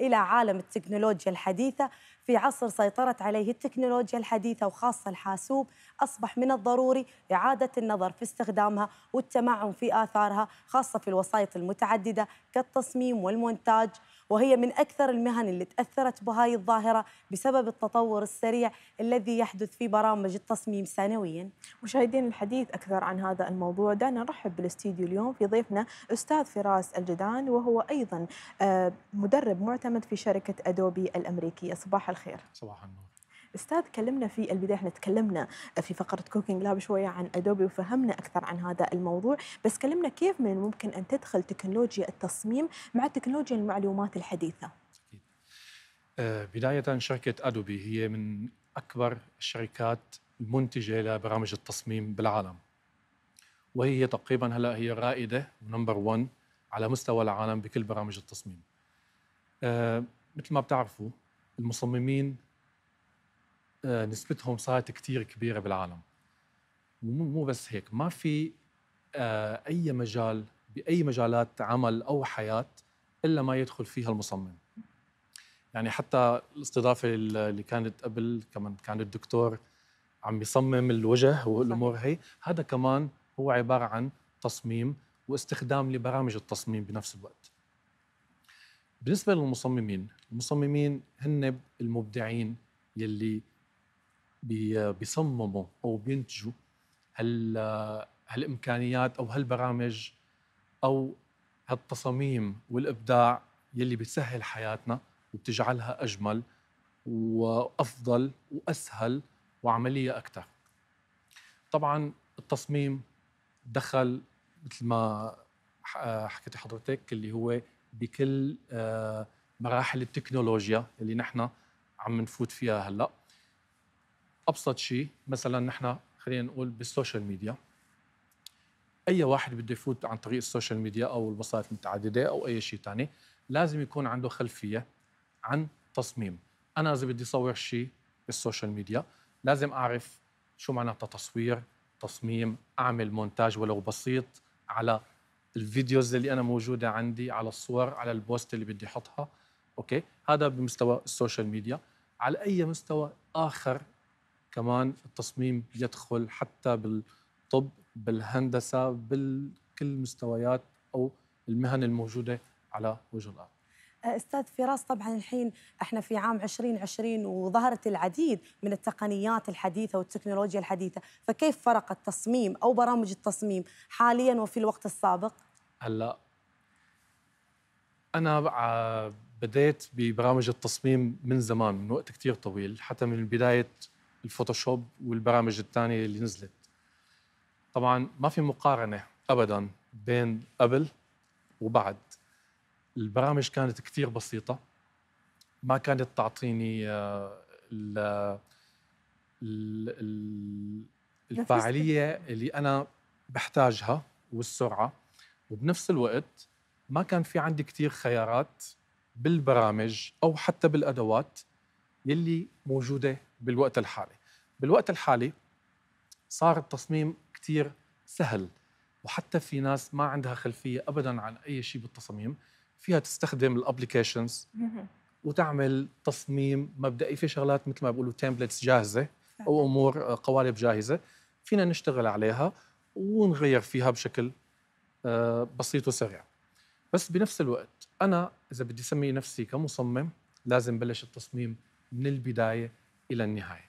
إلى عالم التكنولوجيا الحديثة في عصر سيطرت عليه التكنولوجيا الحديثة وخاصة الحاسوب أصبح من الضروري إعادة النظر في استخدامها والتمعن في آثارها خاصة في الوسائط المتعددة كالتصميم والمونتاج وهي من أكثر المهن اللي تأثرت بهاي الظاهرة بسبب التطور السريع الذي يحدث في برامج التصميم سنويا مشاهدين الحديث أكثر عن هذا الموضوع دعنا نرحب بالاستديو اليوم في ضيفنا أستاذ فراس الجدان وهو أيضا آه، مدرب معتمد في شركة أدوبي الأمريكية صباح الخير صباح النور استاذ كلمنا في البدايه احنا تكلمنا في فقره كوكينج لاب شويه عن ادوبي وفهمنا اكثر عن هذا الموضوع بس كلمنا كيف من الممكن ان تدخل تكنولوجيا التصميم مع تكنولوجيا المعلومات الحديثه أه، بدايه شركه ادوبي هي من اكبر الشركات المنتجه لبرامج التصميم بالعالم وهي تقريبا هلا هي رائده ونمبر 1 على مستوى العالم بكل برامج التصميم أه، مثل ما بتعرفوا المصممين آه، نسبتهم صارت كثير كبيره بالعالم مو بس هيك ما في آه، اي مجال باي مجالات عمل او حياه الا ما يدخل فيها المصمم يعني حتى الاستضافه اللي كانت قبل كمان كان الدكتور عم يصمم الوجه والامور هي هذا كمان هو عباره عن تصميم واستخدام لبرامج التصميم بنفس الوقت بالنسبه للمصممين المصممين هن المبدعين يلي بيصمموا او بينتجوا هال هالامكانيات او هالبرامج او هالتصاميم والابداع يلي بتسهل حياتنا وبتجعلها اجمل وافضل واسهل وعمليه اكثر. طبعا التصميم دخل مثل ما حكيتي حضرتك اللي هو بكل آه، مراحل التكنولوجيا اللي نحن عم نفوت فيها هلا ابسط شيء مثلا نحن خلينا نقول بالسوشيال ميديا اي واحد بده يفوت عن طريق السوشيال ميديا او الوسائط المتعدده او اي شيء ثاني لازم يكون عنده خلفيه عن تصميم انا اذا بدي صور شيء بالسوشيال ميديا لازم اعرف شو معناتها تصوير تصميم اعمل مونتاج ولو بسيط على الفيديوز اللي انا موجوده عندي على الصور على البوست اللي بدي احطها اوكي هذا بمستوى السوشيال ميديا على اي مستوى اخر كمان التصميم يدخل حتى بالطب بالهندسه بكل مستويات او المهن الموجوده على وجه الارض أه، استاذ فراس طبعا الحين احنا في عام 2020 وظهرت العديد من التقنيات الحديثه والتكنولوجيا الحديثه، فكيف فرق التصميم او برامج التصميم حاليا وفي الوقت السابق؟ هلا انا آه، بديت ببرامج التصميم من زمان من وقت كثير طويل حتى من بدايه الفوتوشوب والبرامج الثانيه اللي نزلت طبعا ما في مقارنه ابدا بين قبل وبعد البرامج كانت كثير بسيطه ما كانت تعطيني آه، ال الفاعليه اللي انا بحتاجها والسرعه وبنفس الوقت ما كان في عندي كثير خيارات بالبرامج او حتى بالادوات يلي موجوده بالوقت الحالي بالوقت الحالي صار التصميم كتير سهل وحتى في ناس ما عندها خلفية أبدا عن أي شيء بالتصاميم فيها تستخدم الابلكيشنز وتعمل تصميم مبدئي في شغلات مثل ما بيقولوا تمبلتس جاهزة أو أمور آه، قوالب جاهزة فينا نشتغل عليها ونغير فيها بشكل آه، بسيط وسريع بس بنفس الوقت أنا إذا بدي أسمي نفسي كمصمم لازم بلش التصميم من البداية الى النهايه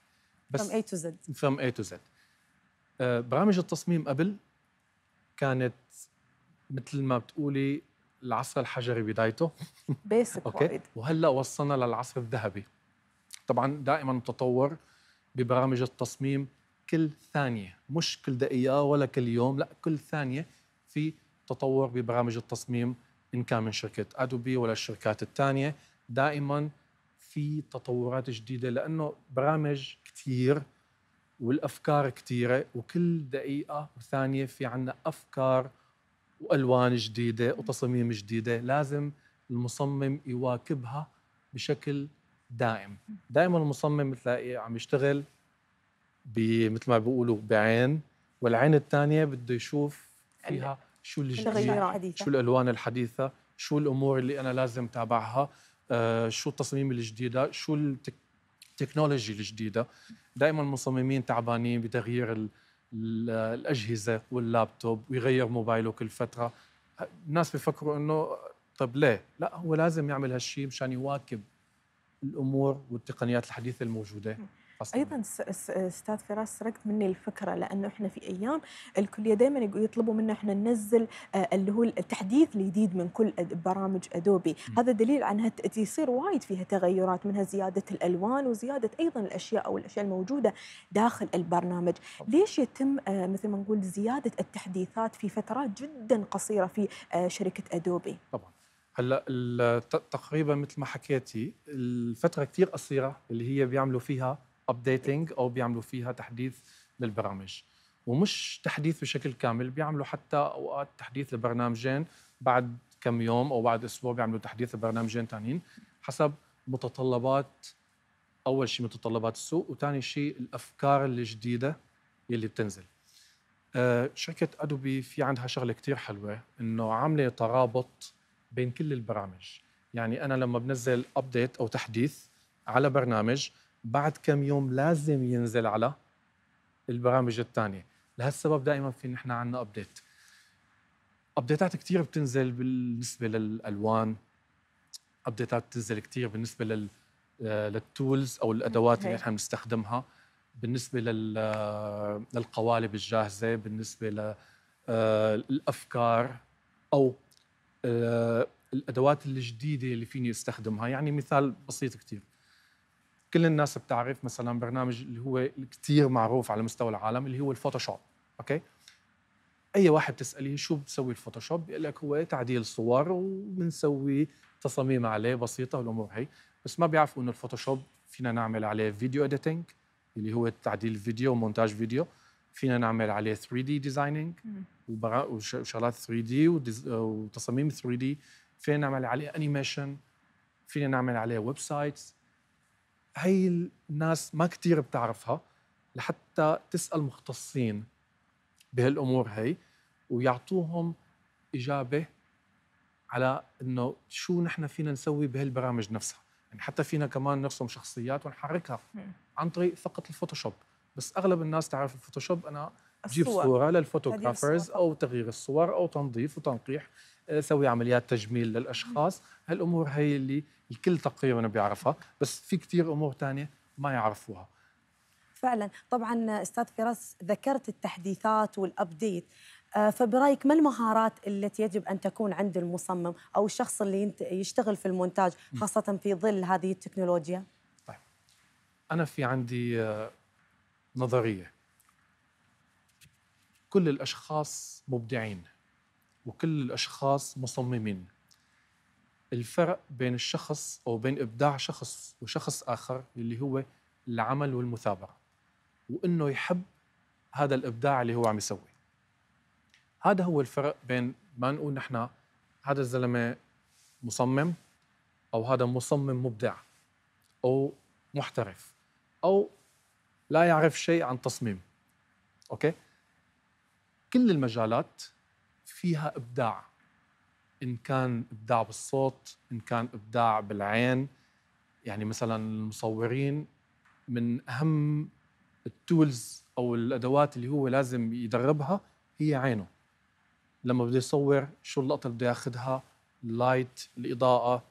بس from A to Z from A to Z آه، برامج التصميم قبل كانت مثل ما بتقولي العصر الحجري بدايته بيسك اوكي وهلا وصلنا للعصر الذهبي طبعا دائما التطور ببرامج التصميم كل ثانيه مش كل دقيقه ولا كل يوم لا كل ثانيه في تطور ببرامج التصميم ان كان من شركه ادوبي ولا الشركات الثانيه دائما في تطورات جديده لانه برامج كثير والافكار كثيره وكل دقيقه وثانيه في عنا افكار والوان جديده وتصاميم جديده لازم المصمم يواكبها بشكل دائم دائما المصمم بتلاقيه عم يشتغل مثل ما بيقولوا بعين والعين الثانيه بده يشوف فيها شو الجديد شو الالوان الحديثه شو الامور اللي انا لازم تابعها آه، شو التصميم الجديده شو التكنولوجي الجديده دائما المصممين تعبانين بتغيير الاجهزه واللابتوب ويغير موبايله كل فتره الناس بيفكروا انه طب ليه لا هو لازم يعمل هالشيء مشان يواكب الامور والتقنيات الحديثه الموجوده اصلا ايضا استاذ فراس سرقت مني الفكره لانه احنا في ايام الكليه دائما يطلبوا منا احنا ننزل آه، اللي هو التحديث الجديد من كل برامج ادوبي م. هذا دليل عنها يصير وايد فيها تغيرات منها زياده الالوان وزياده ايضا الاشياء او الاشياء الموجوده داخل البرنامج ليش يتم آه، مثل ما نقول زياده التحديثات في فترات جدا قصيره في آه، شركه ادوبي طبعا هلا تقريبا مثل ما حكيتي الفتره كثير قصيره اللي هي بيعملوا فيها ابديتنج او بيعملوا فيها تحديث للبرامج ومش تحديث بشكل كامل بيعملوا حتى اوقات تحديث لبرنامجين بعد كم يوم او بعد اسبوع بيعملوا تحديث لبرنامجين ثانيين حسب متطلبات اول شيء متطلبات السوق وثاني شيء الافكار الجديده يلي بتنزل أه شركه ادوبي في عندها شغله كثير حلوه انه عامله ترابط بين كل البرامج يعني انا لما بنزل ابديت او تحديث على برنامج بعد كم يوم لازم ينزل على البرامج الثانيه لهالسبب دائما في نحن عندنا ابديت ابديتات كثير بتنزل بالنسبه للالوان ابديتات بتنزل كثير بالنسبه لل آه، للتولز او الادوات اللي نحن بنستخدمها بالنسبه لل آه، للقوالب الجاهزه بالنسبه للافكار آه، او الادوات الجديده اللي فيني استخدمها يعني مثال بسيط كثير كل الناس بتعرف مثلا برنامج اللي هو كثير معروف على مستوى العالم اللي هو الفوتوشوب اوكي اي واحد بتساليه شو بتسوي الفوتوشوب بيقول لك هو تعديل صور وبنسوي تصاميم عليه بسيطه والامور هي بس ما بيعرفوا انه الفوتوشوب فينا نعمل عليه فيديو اديتنج اللي هو تعديل فيديو ومونتاج فيديو فينا نعمل عليه 3 دي ديزايننج وشغلات 3 دي وتصاميم 3 دي فينا نعمل عليه انيميشن فينا نعمل عليه ويب سايتس هي الناس ما كتير بتعرفها لحتى تسأل مختصين بهالأمور هي ويعطوهم إجابة على انه شو نحن فينا نسوي بهالبرامج نفسها يعني حتى فينا كمان نرسم شخصيات ونحركها عن طريق فقط الفوتوشوب بس اغلب الناس تعرف الفوتوشوب انا بجيب صوره للفوتوغرافرز او تغيير الصور او تنظيف وتنقيح سوي عمليات تجميل للاشخاص هالامور هي اللي الكل تقريبا بيعرفها بس في كثير امور ثانيه ما يعرفوها فعلا طبعا استاذ فراس ذكرت التحديثات والابديت آه، فبرايك ما المهارات التي يجب ان تكون عند المصمم او الشخص اللي يشتغل في المونتاج خاصه في ظل هذه التكنولوجيا طيب انا في عندي آه، نظريه كل الاشخاص مبدعين وكل الاشخاص مصممين الفرق بين الشخص او بين ابداع شخص وشخص اخر اللي هو العمل والمثابره وانه يحب هذا الابداع اللي هو عم يسويه هذا هو الفرق بين ما نقول نحن هذا الزلمه مصمم او هذا مصمم مبدع او محترف او لا يعرف شيء عن تصميم اوكي كل المجالات فيها ابداع ان كان ابداع بالصوت ان كان ابداع بالعين يعني مثلا المصورين من اهم التولز او الادوات اللي هو لازم يدربها هي عينه لما بده يصور شو اللقطه اللي بده ياخذها اللايت الاضاءه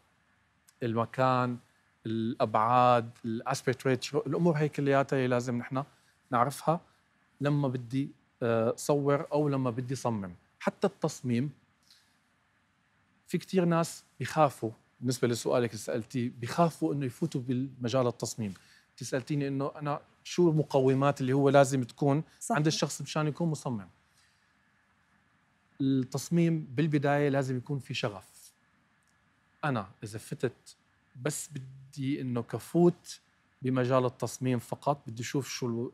المكان الابعاد الاسبكت ريتشو الامور هي كلياتها اللي لازم نحن نعرفها لما بدي آه، صور او لما بدي صمم حتى التصميم في كثير ناس بخافوا بالنسبه لسؤالك اللي سالتيه بخافوا انه يفوتوا بالمجال التصميم انت سالتيني انه انا شو المقومات اللي هو لازم تكون صح. عند الشخص مشان يكون مصمم التصميم بالبدايه لازم يكون في شغف انا اذا فتت بس بدي انه كفوت بمجال التصميم فقط بدي اشوف شو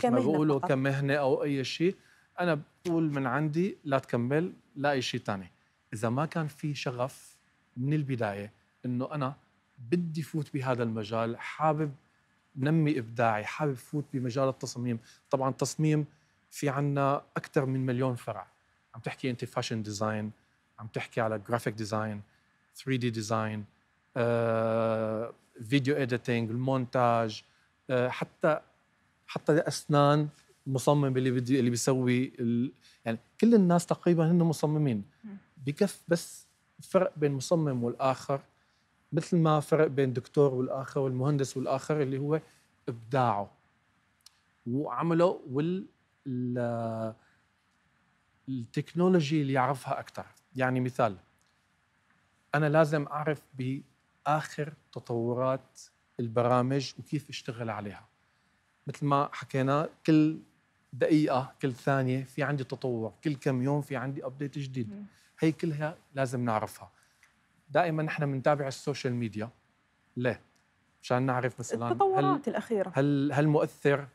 كمهنة ما بيقولوا كمهنه او اي شيء انا بقول من عندي لا تكمل لاقي شيء ثاني اذا ما كان في شغف من البدايه انه انا بدي فوت بهذا المجال حابب نمي ابداعي حابب فوت بمجال التصميم طبعا التصميم في عنا اكثر من مليون فرع عم تحكي انت فاشن ديزاين عم تحكي على جرافيك ديزاين 3 دي ديزاين فيديو اديتنج المونتاج آه، حتى حتى الاسنان مصمم اللي بدي اللي بيسوي ال... يعني كل الناس تقريبا هن مصممين بكف بس فرق بين مصمم والاخر مثل ما فرق بين دكتور والاخر والمهندس والاخر اللي هو ابداعه وعمله وال ال... التكنولوجي اللي يعرفها اكثر يعني مثال انا لازم اعرف باخر تطورات البرامج وكيف اشتغل عليها مثل ما حكينا كل دقيقه كل ثانيه في عندي تطور كل كم يوم في عندي ابديت جديد هي كلها لازم نعرفها دائما نحن بنتابع السوشيال ميديا ليه مشان نعرف مثلا التطورات هل الاخيره هل هل مؤثر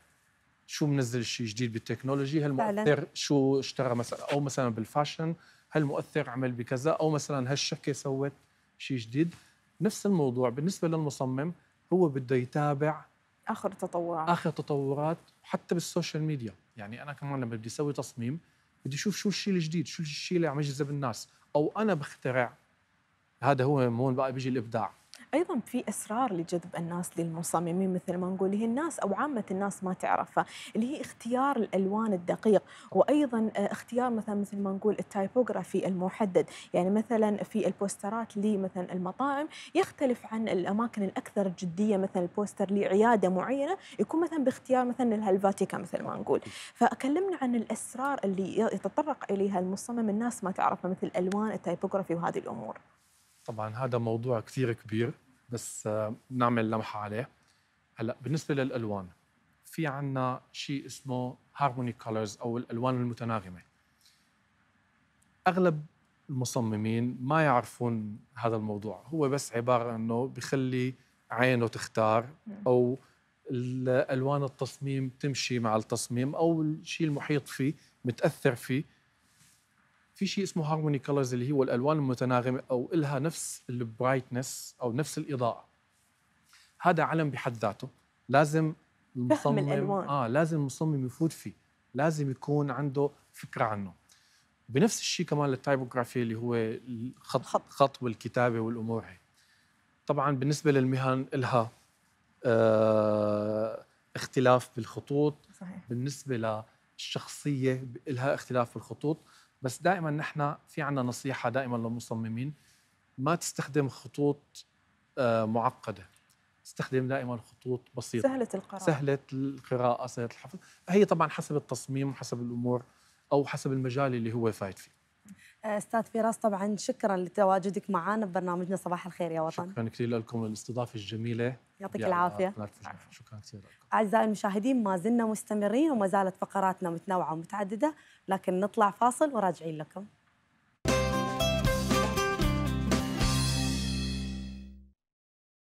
شو منزل شيء جديد بالتكنولوجي هل مؤثر شو اشترى مثلا او مثلا بالفاشن هل مؤثر عمل بكذا او مثلا هالشركه سوت شيء جديد نفس الموضوع بالنسبه للمصمم هو بده يتابع اخر تطورات اخر تطورات حتى بالسوشيال ميديا يعني انا كمان لما بدي اسوي تصميم بدي اشوف شو الشيء الجديد شو الشيء اللي عم يجذب الناس او انا بخترع هذا هو هون بقى بيجي الابداع ايضا في اسرار لجذب الناس للمصممين مثل ما نقول هي الناس او عامه الناس ما تعرفها اللي هي اختيار الالوان الدقيق وايضا آه، اختيار مثلا مثل ما نقول التايبوغرافي المحدد يعني مثلا في البوسترات لمثلا المطاعم يختلف عن الاماكن الاكثر جديه مثلا البوستر لعياده معينه يكون مثلا باختيار مثلا الهلفاتيكا مثل ما نقول فكلمنا عن الاسرار اللي يتطرق اليها المصمم الناس ما تعرفها مثل الالوان التايبوغرافي وهذه الامور طبعا هذا موضوع كثير كبير بس آه، نعمل لمحه عليه هلا بالنسبه للالوان في عندنا شيء اسمه هارموني كولرز او الالوان المتناغمه اغلب المصممين ما يعرفون هذا الموضوع هو بس عباره انه بخلي عينه تختار او الالوان التصميم تمشي مع التصميم او الشيء المحيط فيه متاثر فيه في شيء اسمه هارموني كلرز اللي هو الالوان المتناغمه او الها نفس البرايتنس او نفس الاضاءه هذا علم بحد ذاته لازم المصمم الالوان اه لازم المصمم يفوت فيه لازم يكون عنده فكره عنه بنفس الشيء كمان للتايبوغرافي اللي هو الخط خط, خط والكتابه والامور هي طبعا بالنسبه للمهن الها آه اختلاف بالخطوط صحيح. بالنسبه للشخصيه الها اختلاف بالخطوط بس دائما نحن في عنا نصيحه دائما للمصممين ما تستخدم خطوط آه، معقده استخدم دائما خطوط بسيطه سهله القراءه سهله القراءه سهله الحفظ هي طبعا حسب التصميم وحسب الامور او حسب المجال اللي هو فايت فيه آه، استاذ فراس طبعا شكرا لتواجدك معنا ببرنامجنا صباح الخير يا وطن شكرا كثير لكم الاستضافه الجميله يعطيك العافيه شكرا كثير لكم اعزائي المشاهدين ما زلنا مستمرين وما زالت فقراتنا متنوعه ومتعدده لكن نطلع فاصل وراجعين لكم